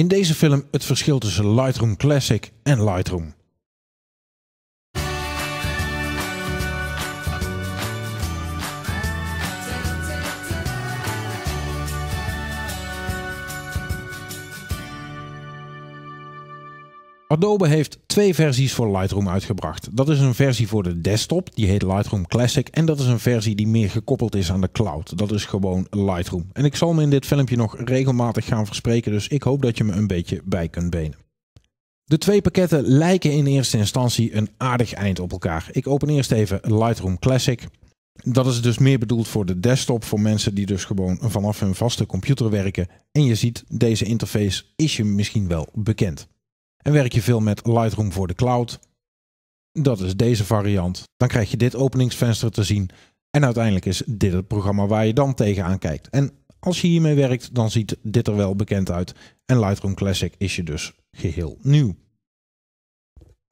In deze film het verschil tussen Lightroom Classic en Lightroom. Adobe heeft twee versies voor Lightroom uitgebracht. Dat is een versie voor de desktop, die heet Lightroom Classic. En dat is een versie die meer gekoppeld is aan de cloud. Dat is gewoon Lightroom. En ik zal me in dit filmpje nog regelmatig gaan verspreken, dus ik hoop dat je me een beetje bij kunt benen. De twee pakketten lijken in eerste instantie een aardig eind op elkaar. Ik open eerst even Lightroom Classic. Dat is dus meer bedoeld voor de desktop, voor mensen die dus gewoon vanaf hun vaste computer werken. En je ziet, deze interface is je misschien wel bekend en werk je veel met Lightroom voor de cloud, dat is deze variant. Dan krijg je dit openingsvenster te zien en uiteindelijk is dit het programma waar je dan tegenaan kijkt. En als je hiermee werkt, dan ziet dit er wel bekend uit en Lightroom Classic is je dus geheel nieuw.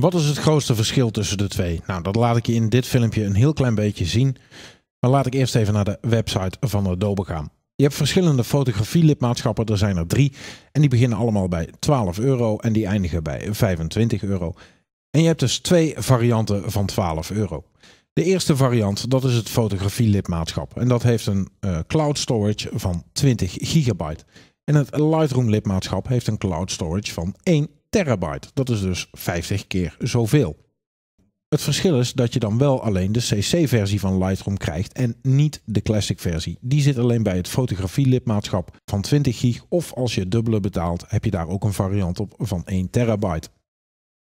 Wat is het grootste verschil tussen de twee? Nou, dat laat ik je in dit filmpje een heel klein beetje zien. Maar laat ik eerst even naar de website van Adobe gaan. Je hebt verschillende fotografielidmaatschappen, er zijn er drie. En die beginnen allemaal bij 12 euro en die eindigen bij 25 euro. En je hebt dus twee varianten van 12 euro. De eerste variant, dat is het fotografielidmaatschap. En dat heeft een eh, cloud storage van 20 gigabyte. En het Lightroom lidmaatschap heeft een cloud storage van 1 terabyte. Dat is dus 50 keer zoveel. Het verschil is dat je dan wel alleen de CC-versie van Lightroom krijgt en niet de Classic-versie. Die zit alleen bij het fotografie-lidmaatschap van 20 gig of als je dubbele betaalt heb je daar ook een variant op van 1 terabyte.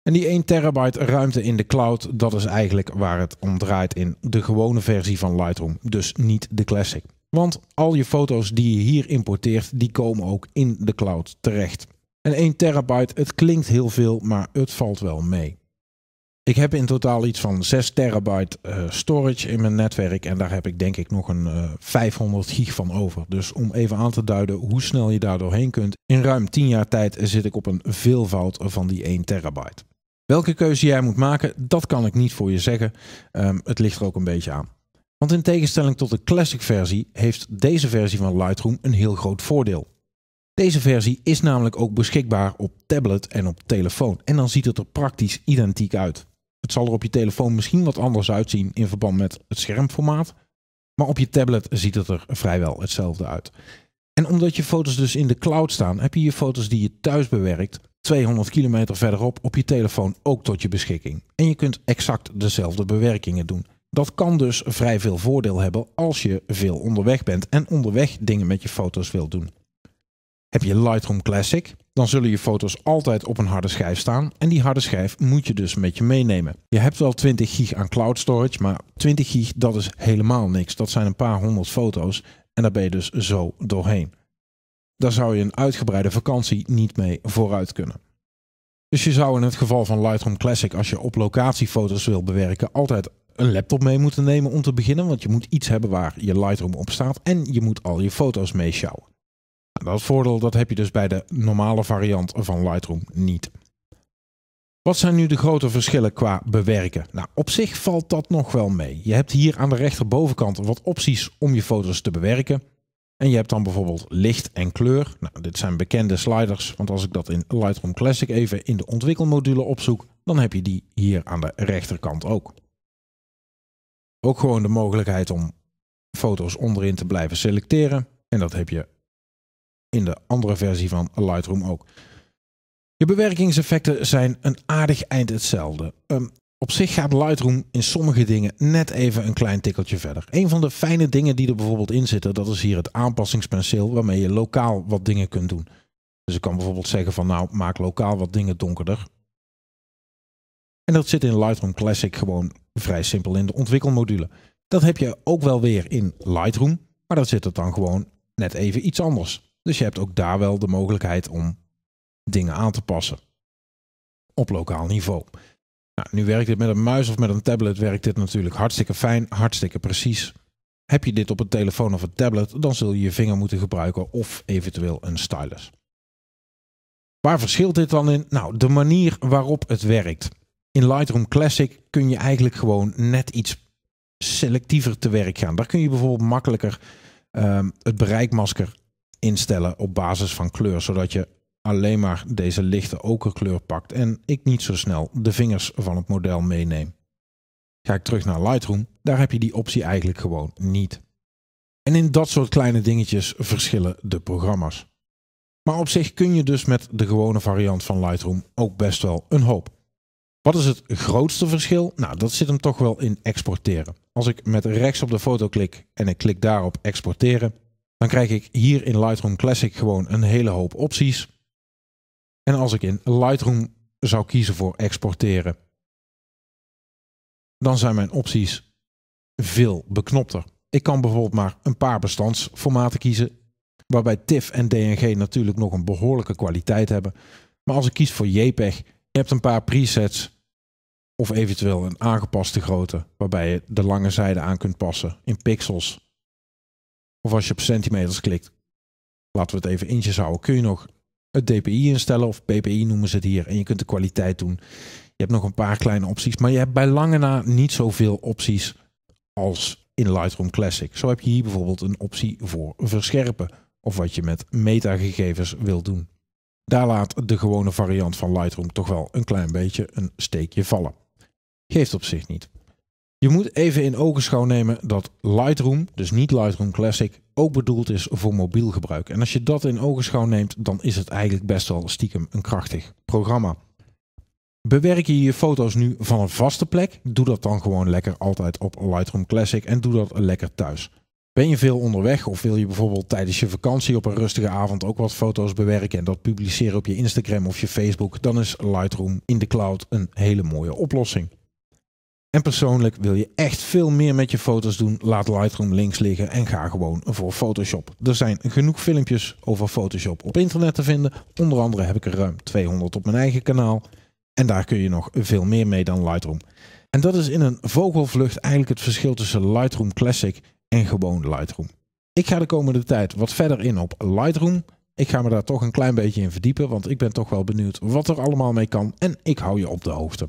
En die 1 terabyte ruimte in de cloud, dat is eigenlijk waar het om draait in de gewone versie van Lightroom, dus niet de Classic. Want al je foto's die je hier importeert, die komen ook in de cloud terecht. En 1 terabyte, het klinkt heel veel, maar het valt wel mee. Ik heb in totaal iets van 6 terabyte eh, storage in mijn netwerk. En daar heb ik denk ik nog een 500 eh, gig van over. Dus om even aan te duiden hoe snel je daar doorheen kunt. In ruim 10 jaar tijd zit ik op een veelvoud van die 1 terabyte. Welke keuze jij moet maken, dat kan ik niet voor je zeggen. Ehm, het ligt er ook een beetje aan. Want in tegenstelling tot de classic versie heeft deze versie van Lightroom een heel groot voordeel. Deze versie is namelijk ook beschikbaar op tablet en op telefoon en dan ziet het er praktisch identiek uit. Het zal er op je telefoon misschien wat anders uitzien in verband met het schermformaat. Maar op je tablet ziet het er vrijwel hetzelfde uit. En omdat je foto's dus in de cloud staan, heb je je foto's die je thuis bewerkt 200 kilometer verderop op je telefoon ook tot je beschikking. En je kunt exact dezelfde bewerkingen doen. Dat kan dus vrij veel voordeel hebben als je veel onderweg bent en onderweg dingen met je foto's wilt doen. Heb je Lightroom Classic? dan zullen je foto's altijd op een harde schijf staan en die harde schijf moet je dus met je meenemen. Je hebt wel 20 gig aan cloud storage, maar 20 gig dat is helemaal niks. Dat zijn een paar honderd foto's en daar ben je dus zo doorheen. Daar zou je een uitgebreide vakantie niet mee vooruit kunnen. Dus je zou in het geval van Lightroom Classic, als je op locatie foto's wil bewerken, altijd een laptop mee moeten nemen om te beginnen, want je moet iets hebben waar je Lightroom op staat en je moet al je foto's mee sjouwen dat voordeel dat heb je dus bij de normale variant van Lightroom niet. Wat zijn nu de grote verschillen qua bewerken? Nou, op zich valt dat nog wel mee. Je hebt hier aan de rechterbovenkant wat opties om je foto's te bewerken. En je hebt dan bijvoorbeeld licht en kleur. Nou, dit zijn bekende sliders, want als ik dat in Lightroom Classic even in de ontwikkelmodule opzoek, dan heb je die hier aan de rechterkant ook. Ook gewoon de mogelijkheid om foto's onderin te blijven selecteren. En dat heb je in de andere versie van Lightroom ook. Je bewerkingseffecten zijn een aardig eind hetzelfde. Ehm, op zich gaat Lightroom in sommige dingen net even een klein tikkeltje verder. Een van de fijne dingen die er bijvoorbeeld in zitten, dat is hier het aanpassingspenseel waarmee je lokaal wat dingen kunt doen. Dus ik kan bijvoorbeeld zeggen van nou, maak lokaal wat dingen donkerder. En dat zit in Lightroom Classic gewoon vrij simpel in de ontwikkelmodule. Dat heb je ook wel weer in Lightroom, maar dat zit het dan gewoon net even iets anders. Dus je hebt ook daar wel de mogelijkheid om dingen aan te passen. Op lokaal niveau. Nou, nu werkt dit met een muis of met een tablet, werkt dit natuurlijk hartstikke fijn, hartstikke precies. Heb je dit op een telefoon of een tablet, dan zul je je vinger moeten gebruiken of eventueel een stylus. Waar verschilt dit dan in? Nou, de manier waarop het werkt. In Lightroom Classic kun je eigenlijk gewoon net iets selectiever te werk gaan. Daar kun je bijvoorbeeld makkelijker ehm, het bereikmasker instellen op basis van kleur, zodat je alleen maar deze lichte okerkleur pakt en ik niet zo snel de vingers van het model meeneem. Ga ik terug naar Lightroom, daar heb je die optie eigenlijk gewoon niet. En in dat soort kleine dingetjes verschillen de programma's. Maar op zich kun je dus met de gewone variant van Lightroom ook best wel een hoop. Wat is het grootste verschil? Nou, dat zit hem toch wel in exporteren. Als ik met rechts op de foto klik en ik klik daarop exporteren, dan krijg ik hier in Lightroom Classic gewoon een hele hoop opties. En als ik in Lightroom zou kiezen voor exporteren, dan zijn mijn opties veel beknopter. Ik kan bijvoorbeeld maar een paar bestandsformaten kiezen, waarbij TIFF en DNG natuurlijk nog een behoorlijke kwaliteit hebben. Maar als ik kies voor JPEG, je hebt een paar presets of eventueel een aangepaste grootte, waarbij je de lange zijde aan kunt passen in pixels of als je op centimeters klikt, laten we het even eentje houden, kun je nog het DPI instellen of PPI noemen ze het hier. En je kunt de kwaliteit doen. Je hebt nog een paar kleine opties, maar je hebt bij lange na niet zoveel opties als in Lightroom Classic. Zo heb je hier bijvoorbeeld een optie voor verscherpen of wat je met metagegevens wilt doen. Daar laat de gewone variant van Lightroom toch wel een klein beetje een steekje vallen. Geeft op zich niet. Je moet even in ogenschouw nemen dat Lightroom, dus niet Lightroom Classic, ook bedoeld is voor mobiel gebruik. En als je dat in ogenschouw neemt, dan is het eigenlijk best wel stiekem een krachtig programma. Bewerk je je foto's nu van een vaste plek? Doe dat dan gewoon lekker altijd op Lightroom Classic en doe dat lekker thuis. Ben je veel onderweg of wil je bijvoorbeeld tijdens je vakantie op een rustige avond ook wat foto's bewerken en dat publiceren op je Instagram of je Facebook, dan is Lightroom in de cloud een hele mooie oplossing. En persoonlijk wil je echt veel meer met je foto's doen. Laat Lightroom links liggen en ga gewoon voor Photoshop. Er zijn genoeg filmpjes over Photoshop op internet te vinden. Onder andere heb ik er ruim 200 op mijn eigen kanaal. En daar kun je nog veel meer mee dan Lightroom. En dat is in een vogelvlucht eigenlijk het verschil tussen Lightroom Classic en gewoon Lightroom. Ik ga de komende tijd wat verder in op Lightroom. Ik ga me daar toch een klein beetje in verdiepen, want ik ben toch wel benieuwd wat er allemaal mee kan. En ik hou je op de hoogte.